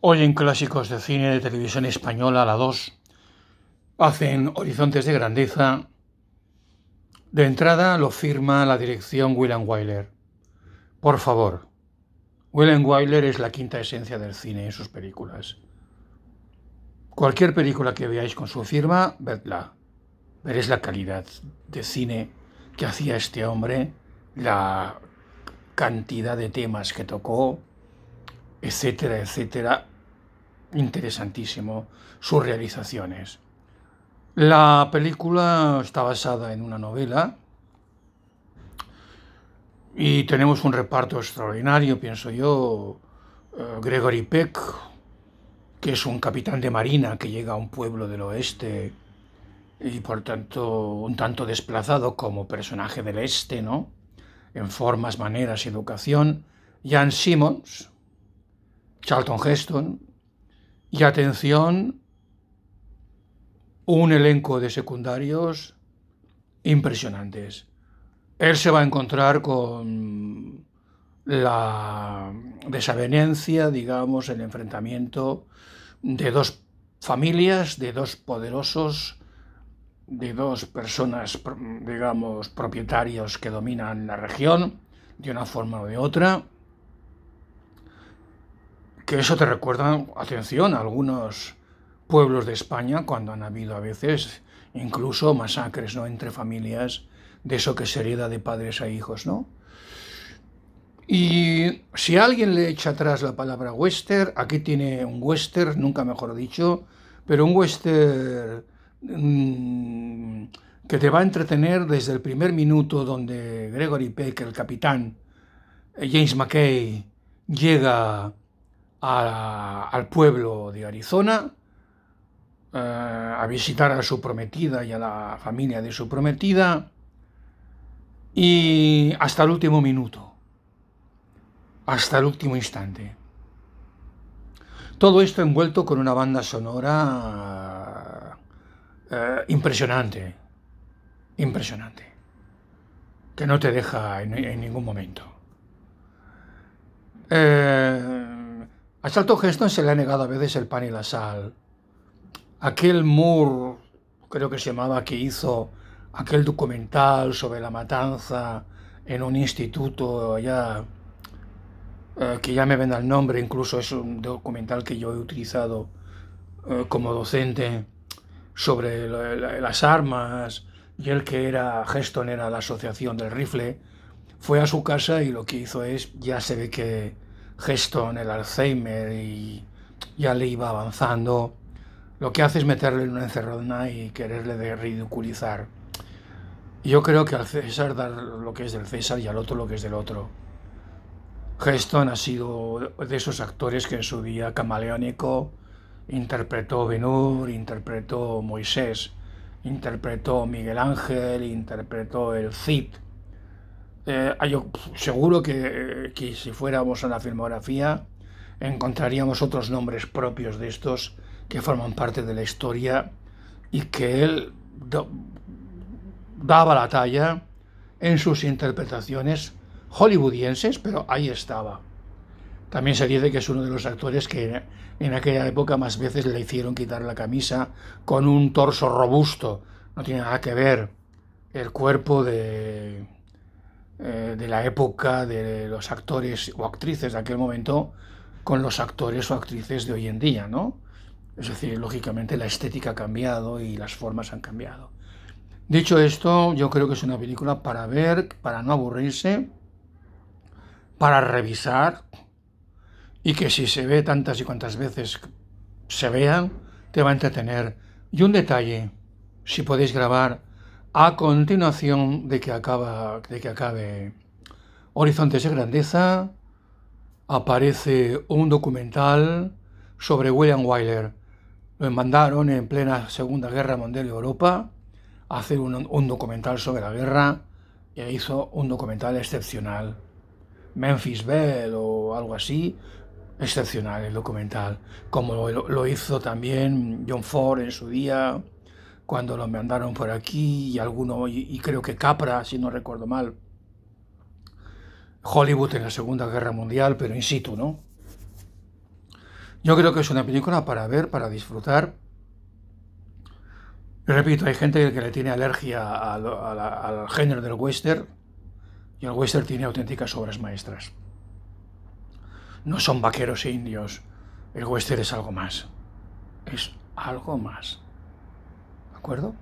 Hoy en Clásicos de Cine de Televisión Española, la 2, hacen Horizontes de Grandeza. De entrada lo firma la dirección William Wyler. Por favor, William Wyler es la quinta esencia del cine en sus películas. Cualquier película que veáis con su firma, vedla. Veréis la calidad de cine que hacía este hombre, la cantidad de temas que tocó, etcétera, etcétera. Interesantísimo sus realizaciones. La película está basada en una novela y tenemos un reparto extraordinario, pienso yo. Eh, Gregory Peck, que es un capitán de marina que llega a un pueblo del oeste y por tanto un tanto desplazado como personaje del este, ¿no? En formas, maneras y educación. Jan Simmons, Charlton Heston, y atención, un elenco de secundarios impresionantes. Él se va a encontrar con la desavenencia, digamos, el enfrentamiento de dos familias, de dos poderosos, de dos personas, digamos, propietarios que dominan la región de una forma u otra que eso te recuerda, atención, a algunos pueblos de España cuando han habido a veces incluso masacres ¿no? entre familias de eso que se hereda de padres a hijos, ¿no? Y si alguien le echa atrás la palabra western, aquí tiene un western, nunca mejor dicho, pero un western mm, que te va a entretener desde el primer minuto donde Gregory Peck, el capitán, eh, James McKay, llega al pueblo de Arizona eh, a visitar a su prometida y a la familia de su prometida y hasta el último minuto, hasta el último instante. Todo esto envuelto con una banda sonora eh, impresionante, impresionante, que no te deja en, ningún momento. Eh, a Salto Heston se le ha negado a veces el pan y la sal. Aquel Moore, creo que se llamaba, que hizo aquel documental sobre la matanza en un instituto allá, eh, que ya me venda el nombre, incluso es un documental que yo he utilizado eh, como docente sobre las armas y el que era Heston era la asociación del rifle, fue a su casa y lo que hizo es, ya se ve que gesto el Alzheimer y ya le iba avanzando, lo que hace es meterle en una encerrona y quererle de ridiculizar. Yo creo que al César dar lo que es del César y al otro lo que es del otro. Geston ha sido de esos actores que en su día camaleónico interpretó Benur, interpretó Moisés, interpretó Miguel Ángel, interpretó el Cid. Eh, ah, seguro que, que, si fuéramos a la filmografía encontraríamos otros nombres propios de estos que forman parte de la historia y que él daba la talla en sus interpretaciones hollywoodienses, pero ahí estaba. También se dice que es uno de los actores que en aquella época más veces le hicieron quitar la camisa con un torso robusto. No tiene nada que ver el cuerpo de, eh, de la época de los actores o actrices de aquel momento con los actores o actrices de hoy en día, ¿no? Es decir, lógicamente la estética ha cambiado y las formas han cambiado. Dicho esto, yo creo que es una película para ver, para no aburrirse, para revisar y que si se ve tantas y cuantas veces se vean, te va a entretener. Y un detalle, si podéis grabar a continuación de que, acaba, de que acabe Horizontes de Grandeza, aparece un documental sobre William Wyler. Lo mandaron en plena Segunda Guerra Mundial de Europa a hacer un, documental sobre la guerra y hizo un documental excepcional. Memphis Bell o algo así, excepcional el documental, como lo hizo también John Ford en su día cuando lo mandaron por aquí y alguno, y, creo que Capra, si no recuerdo mal. Hollywood en la Segunda Guerra Mundial, pero in situ, ¿no? Yo creo que es una película para ver, para disfrutar. Repito, hay gente que le tiene alergia al, género del western y el western tiene auténticas obras maestras. No son vaqueros indios, el western es algo más. Es algo más. ¿De acuerdo?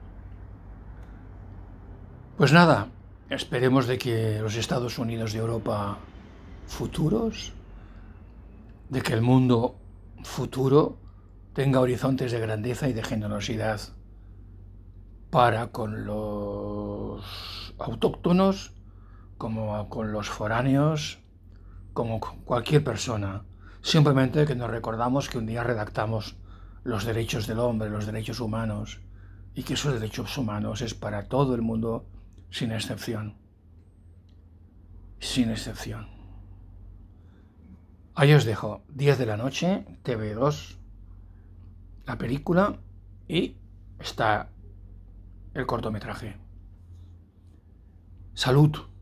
Pues nada, esperemos de que los Estados Unidos de Europa futuros, de que el mundo futuro tenga horizontes de grandeza y de generosidad para con los autóctonos, como con los foráneos, como con cualquier persona. Simplemente que nos recordamos que un día redactamos los derechos del hombre, los derechos humanos, y que esos derechos humanos es para todo el mundo sin excepción. Sin excepción. Ahí os dejo 10 de la noche, TV2, la película y está el cortometraje. Salud.